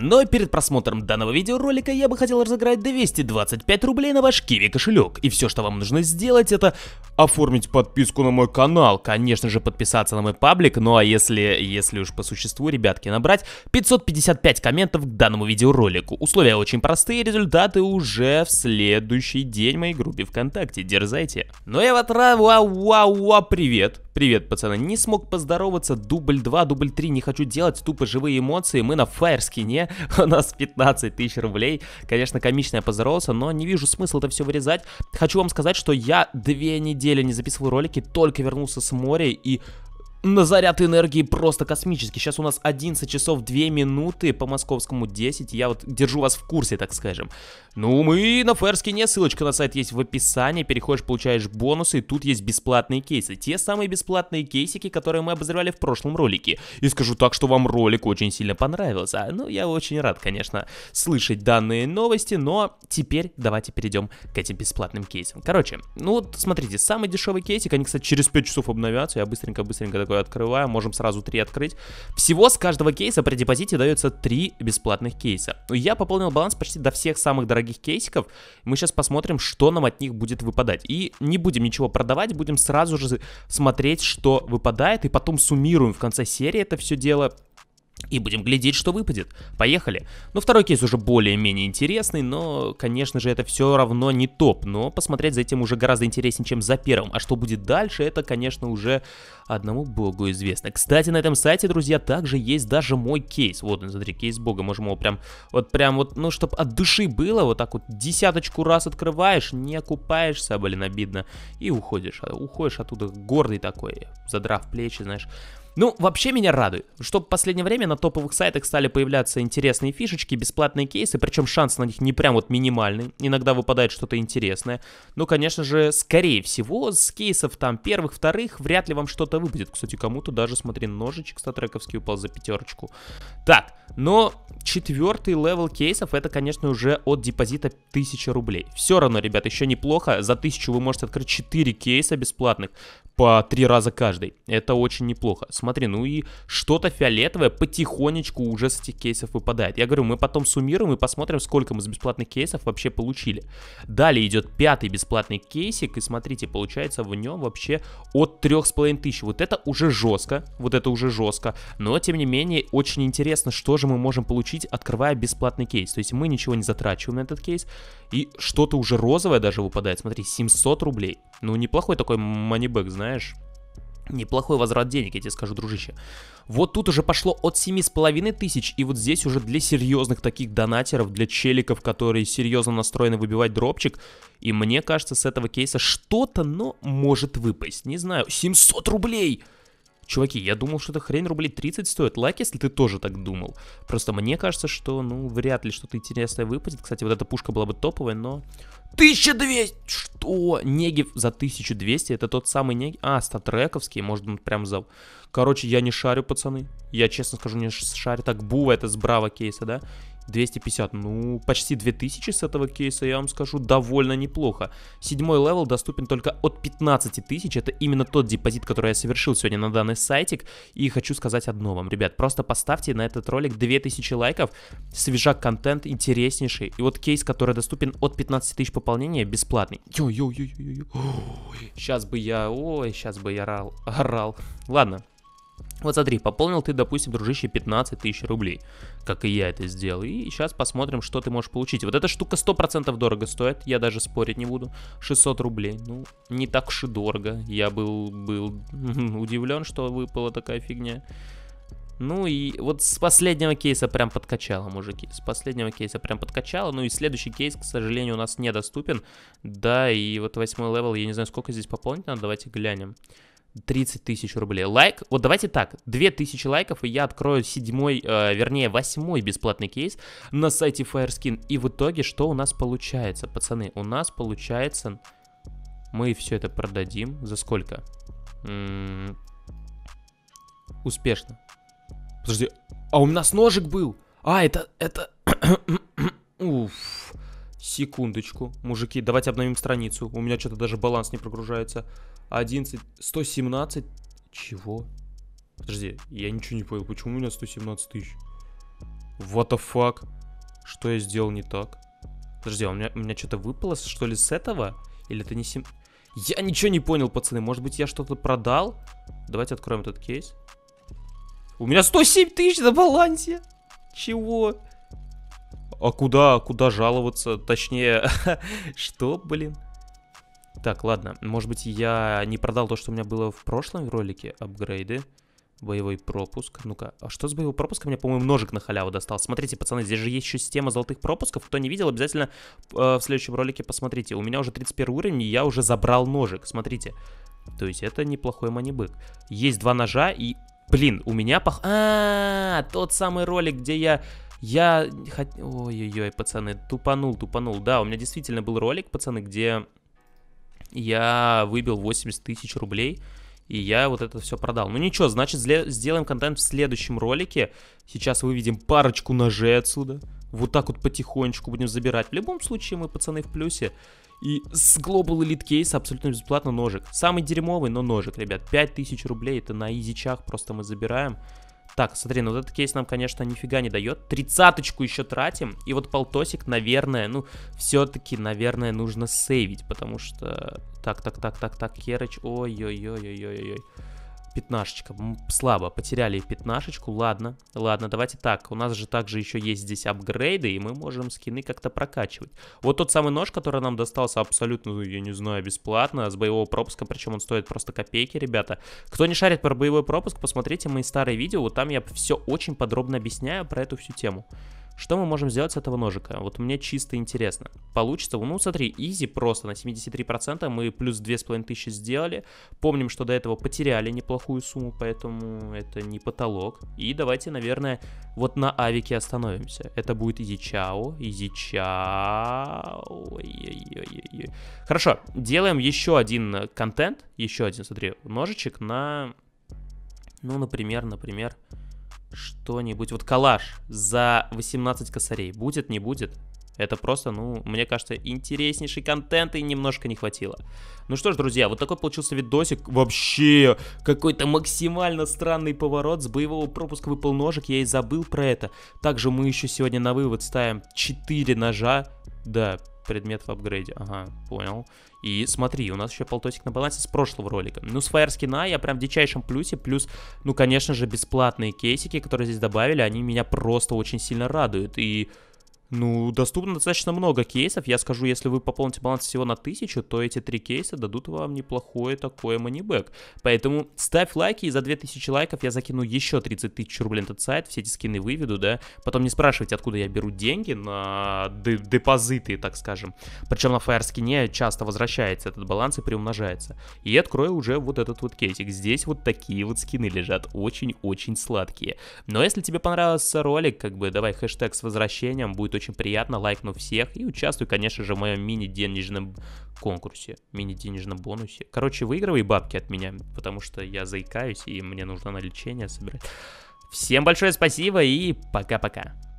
Но перед просмотром данного видеоролика я бы хотел разыграть 225 рублей на ваш Киви кошелек. И все, что вам нужно сделать, это оформить подписку на мой канал, конечно же подписаться на мой паблик, ну а если, если уж по существу, ребятки, набрать 555 комментов к данному видеоролику. Условия очень простые, результаты уже в следующий день в моей группе ВКонтакте, дерзайте. Ну я вот, вау, вау, вау, привет. Привет, пацаны. Не смог поздороваться. Дубль 2, дубль 3. Не хочу делать. Тупо живые эмоции. Мы на фаерскине. У нас 15 тысяч рублей. Конечно, комично я поздоровался, но не вижу смысла это все вырезать. Хочу вам сказать, что я две недели не записывал ролики. Только вернулся с моря и на заряд энергии просто космический. Сейчас у нас 11 часов 2 минуты по московскому 10. Я вот держу вас в курсе, так скажем. Ну, мы на Ферскине. Ссылочка на сайт есть в описании. Переходишь, получаешь бонусы. И тут есть бесплатные кейсы. Те самые бесплатные кейсики, которые мы обозревали в прошлом ролике. И скажу так, что вам ролик очень сильно понравился. А, ну, я очень рад, конечно, слышать данные новости. Но теперь давайте перейдем к этим бесплатным кейсам. Короче, ну вот смотрите, самый дешевый кейсик. Они, кстати, через 5 часов обновятся. Я быстренько-быстренько такой открываю, можем сразу три открыть. Всего с каждого кейса при депозите дается три бесплатных кейса. Я пополнил баланс почти до всех самых дорогих кейсиков. Мы сейчас посмотрим, что нам от них будет выпадать. И не будем ничего продавать, будем сразу же смотреть, что выпадает, и потом суммируем в конце серии это все дело. И будем глядеть, что выпадет. Поехали. Ну, второй кейс уже более-менее интересный, но, конечно же, это все равно не топ. Но посмотреть за этим уже гораздо интереснее, чем за первым. А что будет дальше, это, конечно, уже одному богу известно. Кстати, на этом сайте, друзья, также есть даже мой кейс. Вот, смотри, кейс бога, можем его прям, вот прям вот, ну, чтобы от души было, вот так вот десяточку раз открываешь, не окупаешься, блин, обидно, и уходишь. А, уходишь оттуда гордый такой, задрав плечи, знаешь. Ну, вообще меня радует, что в последнее время на топовых сайтах стали появляться интересные фишечки, бесплатные кейсы, причем шанс на них не прям вот минимальный, иногда выпадает что-то интересное. Ну, конечно же, скорее всего, с кейсов там первых, вторых вряд ли вам что-то выпадет. Кстати, кому-то даже, смотри, ножичек статрековский упал за пятерочку. Так, но четвертый левел кейсов, это, конечно, уже от депозита 1000 рублей. Все равно, ребят, еще неплохо. За 1000 вы можете открыть 4 кейса бесплатных по три раза каждый. Это очень неплохо. Смотри, ну и что-то фиолетовое потихонечку уже с этих кейсов выпадает. Я говорю, мы потом суммируем и посмотрим, сколько мы с бесплатных кейсов вообще получили. Далее идет пятый бесплатный кейсик, и смотрите, получается в нем вообще от 3500 вот это уже жестко, вот это уже жестко, но тем не менее очень интересно, что же мы можем получить, открывая бесплатный кейс. То есть мы ничего не затрачиваем на этот кейс, и что-то уже розовое даже выпадает, смотри, 700 рублей. Ну, неплохой такой манибэк, знаешь. Неплохой возврат денег, я тебе скажу, дружище. Вот тут уже пошло от 7,5 тысяч, и вот здесь уже для серьезных таких донатеров, для челиков, которые серьезно настроены выбивать дропчик, и мне кажется, с этого кейса что-то, но может выпасть. Не знаю, 700 рублей! Чуваки, я думал, что эта хрень рублей 30 стоит. Лайк, если ты тоже так думал. Просто мне кажется, что, ну, вряд ли что-то интересное выпадет. Кстати, вот эта пушка была бы топовая, но... 1200! Что? Негив за 1200? Это тот самый Негив? А, статрековский, может, он прям за... Короче, я не шарю, пацаны. Я, честно скажу, не шарю. Так, Бува, это с Браво кейса, да? 250, ну, почти 2000 с этого кейса, я вам скажу, довольно неплохо. Седьмой левел доступен только от 15 тысяч, это именно тот депозит, который я совершил сегодня на данный сайтик. И хочу сказать одно вам, ребят, просто поставьте на этот ролик 2000 лайков, свежак контент интереснейший. И вот кейс, который доступен от 15 тысяч пополнения, бесплатный. Йо-йо-йо-йо-йо. Сейчас бы я, ой, сейчас бы я орал. орал. Ладно, вот смотри, пополнил ты, допустим, дружище, 15 тысяч рублей, как и я это сделал. И сейчас посмотрим, что ты можешь получить. Вот эта штука 100% дорого стоит, я даже спорить не буду. 600 рублей, ну, не так уж и дорого. Я был, был удивлен, что выпала такая фигня. Ну и вот с последнего кейса прям подкачало, мужики. С последнего кейса прям подкачало. Ну и следующий кейс, к сожалению, у нас недоступен. Да, и вот восьмой левел, я не знаю, сколько здесь пополнить надо, давайте глянем. 30 тысяч рублей. Лайк, вот давайте так, 2000 лайков, и я открою седьмой, э, вернее, восьмой бесплатный кейс на сайте Fireskin. И в итоге что у нас получается, пацаны? У нас получается, мы все это продадим за сколько? М м-м-м, -м успешно. Подожди, а у нас ножик был? А, это, это... Секундочку, мужики, давайте обновим страницу. У меня что-то даже баланс не прогружается. 11, 117. Чего? Подожди, я ничего не понял. Почему у меня 117 тысяч? What the fuck? Что я сделал не так? Подожди, а у меня, у меня что-то выпало, что ли, с этого? Или это не 7... Я ничего не понял, пацаны. Может быть, я что-то продал? Давайте откроем этот кейс. У меня 107 тысяч на балансе. Чего? А куда, куда жаловаться? Точнее, что, блин? Так, ладно, может быть я не продал то, что у меня было в прошлом ролике, апгрейды, боевой пропуск. Ну-ка, а что с боевым пропуском? Мне, по-моему, ножик на халяву достал. Смотрите, пацаны, здесь же есть еще система золотых пропусков. Кто не видел, обязательно э, в следующем ролике посмотрите. У меня уже 31 уровень, и я уже забрал ножик, смотрите. То есть это неплохой манибык. Есть два ножа, и, блин, у меня пох... А, -а, а, тот самый ролик, где я я... Ой-ой-ой, пацаны, тупанул, тупанул. Да, у меня действительно был ролик, пацаны, где я выбил 80 тысяч рублей, и я вот это все продал. Ну ничего, значит, сделаем контент в следующем ролике. Сейчас выведем парочку ножей отсюда. Вот так вот потихонечку будем забирать. В любом случае, мы, пацаны, в плюсе. И с Global Elite кейса абсолютно бесплатно ножик. Самый дерьмовый, но ножик, ребят. 5000 рублей, это на изичах просто мы забираем. Так, смотри, ну вот этот кейс нам, конечно, нифига не дает. Тридцаточку еще тратим. И вот полтосик, наверное, ну, все-таки, наверное, нужно сейвить, потому что... Так, так, так, так, так, Керыч. Ой-ой-ой-ой-ой-ой. Пятнашечка. Слабо. Потеряли пятнашечку. Ладно. Ладно, давайте так. У нас же также еще есть здесь апгрейды, и мы можем скины как-то прокачивать. Вот тот самый нож, который нам достался абсолютно, ну, я не знаю, бесплатно, с боевого пропуска. Причем он стоит просто копейки, ребята. Кто не шарит про боевой пропуск, посмотрите мои старые видео. Вот там я все очень подробно объясняю про эту всю тему. Что мы можем сделать с этого ножика? Вот мне чисто интересно. Получится, ну смотри, изи просто на 73% мы плюс 2500 сделали. Помним, что до этого потеряли неплохую сумму, поэтому это не потолок. И давайте, наверное, вот на авике остановимся. Это будет изи чао, изи чао. Ой-ой-ой-ой. Хорошо, делаем еще один контент, еще один, смотри, ножичек на, ну, например, например, что-нибудь. Вот коллаж за 18 косарей. Будет, не будет? Это просто, ну, мне кажется, интереснейший контент и немножко не хватило. Ну что ж, друзья, вот такой получился видосик. Вообще, какой-то максимально странный поворот. С боевого пропуска выпал ножик, я и забыл про это. Также мы еще сегодня на вывод ставим 4 ножа. Да, предмет в апгрейде. Ага, понял. И смотри, у нас еще полтосик на балансе с прошлого ролика. Ну, с фаерскина я прям в дичайшем плюсе. Плюс, ну, конечно же, бесплатные кейсики, которые здесь добавили, они меня просто очень сильно радуют. И ну, доступно достаточно много кейсов. Я скажу, если вы пополните баланс всего на 1000, то эти три кейса дадут вам неплохое такое манибэк. Поэтому ставь лайки, и за 2000 лайков я закину еще 30 тысяч рублей на этот сайт, все эти скины выведу, да. Потом не спрашивайте, откуда я беру деньги на депозиты, так скажем. Причем на фаерскине часто возвращается этот баланс и приумножается. И открою уже вот этот вот кейсик. Здесь вот такие вот скины лежат, очень-очень сладкие. Но если тебе понравился ролик, как бы давай хэштег с возвращением, будет очень очень приятно, лайкну всех и участвуй, конечно же, в моем мини-денежном конкурсе, мини-денежном бонусе. Короче, выигрывай бабки от меня, потому что я заикаюсь и мне нужно на лечение собирать. Всем большое спасибо и пока-пока.